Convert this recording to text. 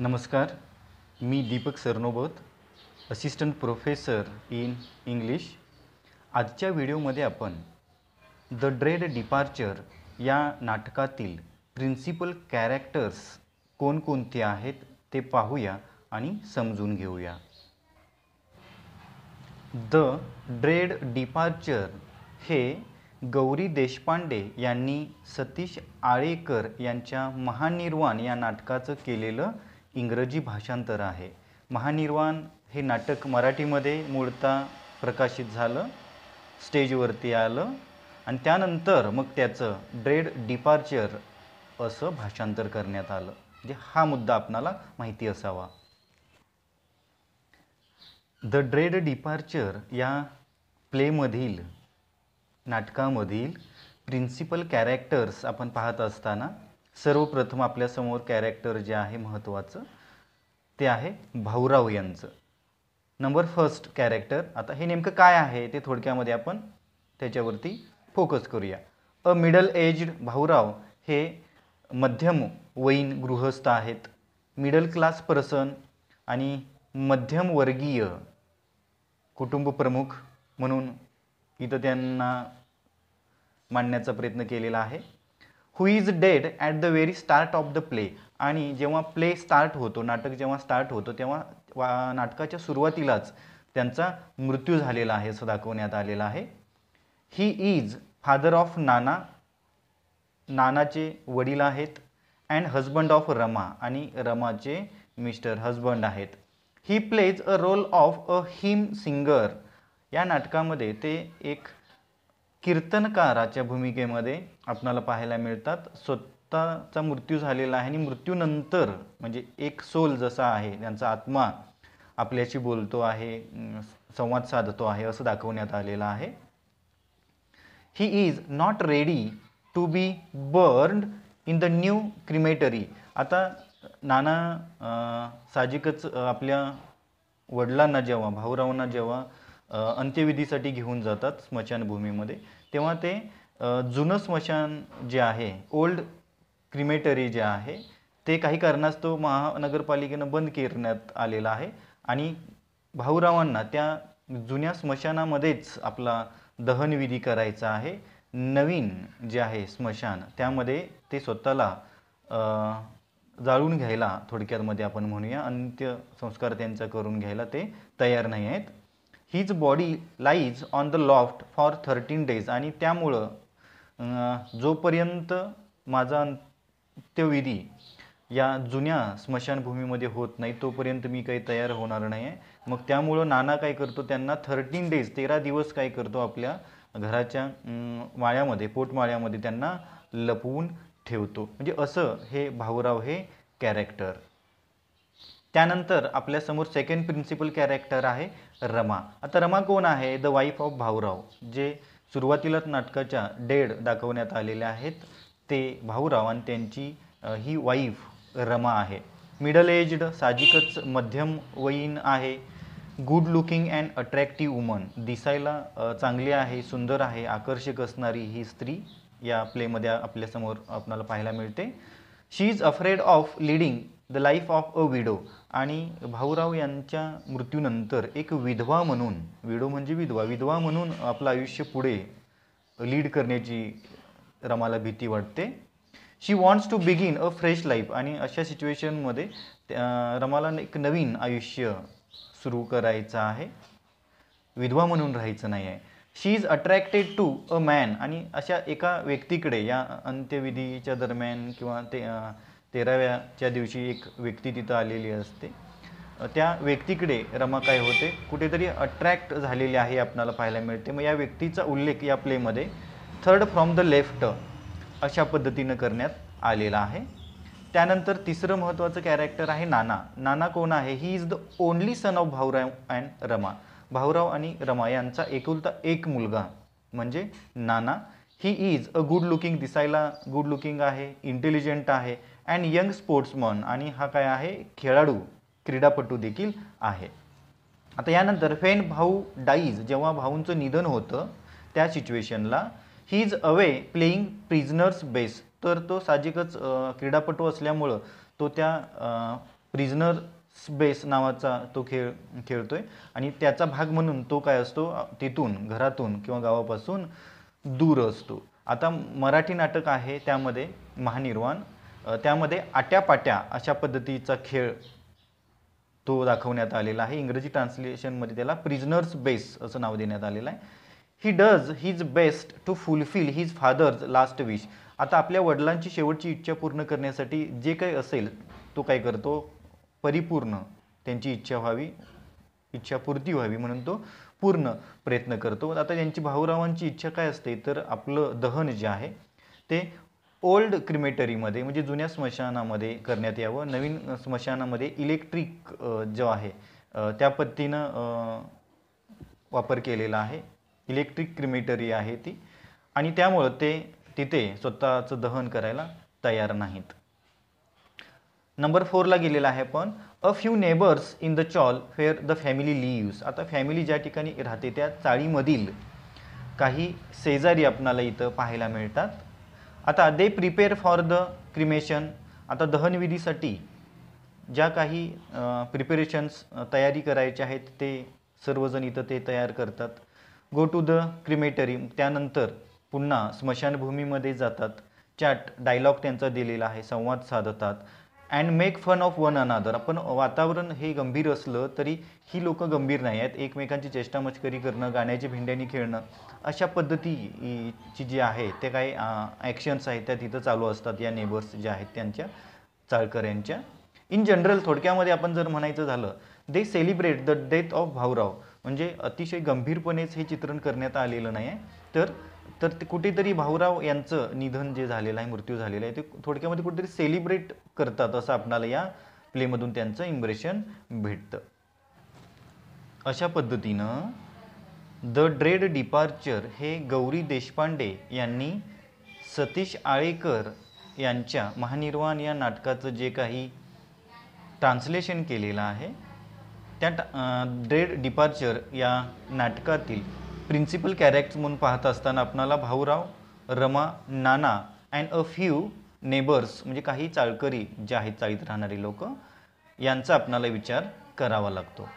नमस्कार मी Deepak Sarnobat assistant professor in English आजच्या व्हिडिओमध्ये आपण द ड्रेड डिपार्चर या नाटकातील प्रिन्सिपल कॅरेक्टर्स कोणकोणते आहेत ते पाहूया आणि समजून घेऊया द ड्रेड डिपार्चर हे गौरी देशपांडे यांनी सतीश आळेकर यांच्या महानिर्वाण या नाटकाचं केलेलं इंग्रजी भाषांतर आहे महानिर्वाण हे नाटक मराठीमध्ये मूळता प्रकाशित झालं स्टेजवरती आलं आणि त्यानंतर मग त्याचं ड्रेड डिपार्चर असं भाषांतर करण्यात आलं म्हणजे हा मुद्दा आपणाला माहिती असावा द ड्रेड डिपार्चर या प्लेमधील नाटकामधील प्रिन्सिपल कॅरेक्टर्स आपण पाहत असताना सर्वप्रथम आपल्यासमोर कॅरेक्टर जे आहे महत्त्वाचं ते आहे भाऊराव यांचं नंबर फर्स्ट कॅरेक्टर आता हे नेमकं काय आहे ते थोडक्यामध्ये आपण त्याच्यावरती फोकस करूया अ मिडल एज्ड भाऊराव हे मध्यम वयीन गृहस्थ आहेत मिडल क्लास पर्सन आणि मध्यमवर्गीय कुटुंब प्रमुख म्हणून इथं त्यांना मांडण्याचा प्रयत्न केलेला आहे who is dead at the very start of the play आणि जेव्हा प्ले स्टार्ट होतो नाटक जेव्हा स्टार्ट होतो तेव्हा नाटकाच्या सुरुवातीलाच त्यांचा मृत्यू झालेला आहे असं दाखवण्यात आलेला आहे he is father of Nana नानाचे वडील आहेत अँड हजबंड ऑफ रमा आणि रमाचे मिस्टर हजबंड आहेत he plays a role of a hymn singer या नाटकामध्ये ते एक कीर्तनकाराच्या भूमिकेमध्ये आपणाला पाहायला मिळतात स्वतःचा मृत्यू झालेला आहे आणि मृत्यूनंतर म्हणजे एक सोल जसा आहे त्यांचा आत्मा आपल्याशी बोलतो आहे संवाद साधतो आहे असं दाखवण्यात आलेलं आहे he is not ready to be burn in the new crematory आता नाना साहजिकच आपल्या वडिलांना जेव्हा भाऊरावांना जेव्हा अंत्यविधीसाठी घेऊन जातात स्मशानभूमीमध्ये तेव्हा ते जुनं स्मशान जे आहे ओल्ड क्रिमेटरी जे आहे ते काही कारणास्तव महानगरपालिकेनं बंद करण्यात आलेलं आहे आणि भाऊरावांना त्या जुन्या स्मशानामध्येच आपला दहनविधी करायचा आहे नवीन जे आहे स्मशान त्यामध्ये ते स्वतःला जाळून घ्यायला थोडक्यातमध्ये आपण म्हणूया अंत्यसंस्कार त्यांचा करून घ्यायला ते तयार नाही आहेत हीच body lies on the loft for thirteen days आणि त्यामुळं जोपर्यंत माझा अंत्यविधी या जुन्या स्मशानभूमीमध्ये होत नाही तोपर्यंत मी काही तयार होणार नाही आहे मग त्यामुळं नाना काय करतो त्यांना थर्टीन डेज तेरा दिवस काय करतो आपल्या घराच्या माळ्यामध्ये पोटमाळ्यामध्ये त्यांना लपवून ठेवतो म्हणजे असं हे भाऊराव हे कॅरेक्टर त्यानंतर आपल्यासमोर सेकंड प्रिन्सिपल कॅरेक्टर आहे रमा आता रमा कोण आहे द वाईफ ऑफ भाऊराव जे सुरुवातीलाच नाटकाच्या डेड दाखवण्यात आलेले आहेत ते भाऊराव आणि त्यांची ही वाईफ रमा आहे मिडल एज्ड साहजिकच वयीन आहे good looking and attractive woman दिसायला चांगली आहे सुंदर आहे आकर्षक असणारी ही स्त्री या प्लेमध्ये आपल्यासमोर आपणाला पाहायला मिळते she is afraid of leading the life of a widow आणि भाऊराव यांच्या मृत्यूनंतर एक विधवा म्हणून विडो म्हणजे विधवा विधवा म्हणून आपलं आयुष्य पुढे लीड करण्याची रमाला भीती वाटते she wants to begin a fresh life आणि अशा सिच्युएशनमध्ये रमाला एक नवीन आयुष्य सुरू करायचं आहे विधवा म्हणून राहायचं नाही आहे she is attracted to a man आणि अशा एका व्यक्तीकडे या अंत्यविधीच्या दरम्यान किंवा ते तेराव्याच्या दिवशी एक व्यक्ती तिथं आलेली असते त्या व्यक्तीकडे रमा काय होते कुठेतरी अट्रॅक्ट झालेली आहे आपल्याला पाहायला मिळते मग या व्यक्तीचा उल्लेख या प्लेमध्ये थर्ड फ्रॉम द लेफ्ट अशा पद्धतीनं करण्यात आलेला आहे त्यानंतर तिसरं महत्त्वाचं कॅरेक्टर आहे नाना नाना कोण आहे he is the only son of Bhaurao and Rama Bhaurao आणि रमा यांचा एकुलता एक मुलगा म्हणजे Nana he is a good looking दिसायला गुड लुकिंग आहे इंटेलिजंट आहे अँड यंग स्पोर्ट्समन आणि हा काय आहे खेळाडू क्रीडापटू देखील आहे आता यानंतर फेन भाऊ डाईज जेव्हा भाऊंचं निधन होतं त्या सिच्युएशनला he is away playing prisoners base तर तो साहजिकच क्रीडापटू असल्यामुळं तो त्या प्रिझनर बेस नावाचा तो खेळ खेळतोय आणि त्याचा भाग म्हणून तो काय असतो तिथून घरातून किंवा गावापासून दूर असतो आता मराठी नाटक आहे त्यामध्ये महानिर्वाण त्यामध्ये आट्यापाट्या अशा पद्धतीचा खेळ तो दाखवण्यात आलेला आहे इंग्रजी ट्रान्सलेशनमध्ये त्याला प्रिझनर्स बेस असं नाव देण्यात आलेलं आहे he does his best to fulfil his father's last wish आता आपल्या वडिलांची शेवटची इच्छा पूर्ण करण्यासाठी जे काही असेल तो काय करतो परिपूर्ण त्यांची इच्छा व्हावी इच्छापूर्ती व्हावी म्हणून तो पूर्ण प्रयत्न करतो आता यांची भाऊरावांची इच्छा काय असते तर आपलं दहन जे आहे ते ओल्ड क्रिमेटरीमध्ये म्हणजे जुन्या स्मशानामध्ये करण्यात यावं नवीन स्मशानामध्ये इलेक्ट्रिक जो आहे त्या पद्धतीनं वापर केलेला आहे इलेक्ट्रिक क्रिमेटरी आहे ती आणि त्यामुळं ते तिथे स्वतःचं दहन करायला तयार नाहीत नंबर फोरला गेलेला आहे पण a few neighbours in the chawl where the family lives आता फॅमिली ज्या ठिकाणी राहते त्या चाळीमधील काही शेजारी आपणाला इथं पाहायला मिळतात आता they prepare for the cremation आता दहनविधीसाठी ज्या काही प्रिपेरेशन्स तयारी करायच्या आहेत ते सर्वजण इथं ते तयार करतात गो टू द क्रिमेटरी त्यानंतर पुन्हा स्मशानभूमीमध्ये जातात चॅट डायलॉग त्यांचा दिलेला आहे संवाद साधतात and make fun of one another आपण वातावरण हे गंभीर असलं तरी ही लोक गंभीर नाही आहेत एकमेकांची चेष्टा मस्करी करणं गाण्याची भिंड्यानी खेळणं अशा पद्धतीची जी आहे ते काही ॲक्शन्स आहेत त्या तिथं चालू असतात या नेबर्स ज्या आहेत त्यांच्या चाळकऱ्यांच्या इन जनरल थोडक्यामध्ये आपण जर म्हणायचं झालं they celebrate the death of Bhaurao म्हणजे अतिशय गंभीरपणेच हे चित्रण करण्यात आलेलं नाही आहे तर तर ते कुठेतरी भाऊराव यांचं निधन जे झालेलं आहे मृत्यू झालेलं आहे ते थोडक्यामध्ये कुठेतरी सेलिब्रेट करतात असं आपणाला या प्लेमधून त्यांचं इम्प्रेशन भेटतं अशा पद्धतीनं द ड्रेड डिपार्चर हे गौरी देशपांडे यांनी सतीश आळेकर यांच्या महानिर्वाण या नाटकाचं जे काही ट्रान्सलेशन केलेलं आहे त्या ड्रेड डिपार्चर या नाटकातील प्रिन्सिपल कॅरेक्टर्स म्हणून पाहत असताना आपणाला Bhaurao Rama Nana and a few neighbours म्हणजे काही चाळकरी जे आहेत चाळीत राहणारी लोक यांचा आपणाला विचार करावा लागतो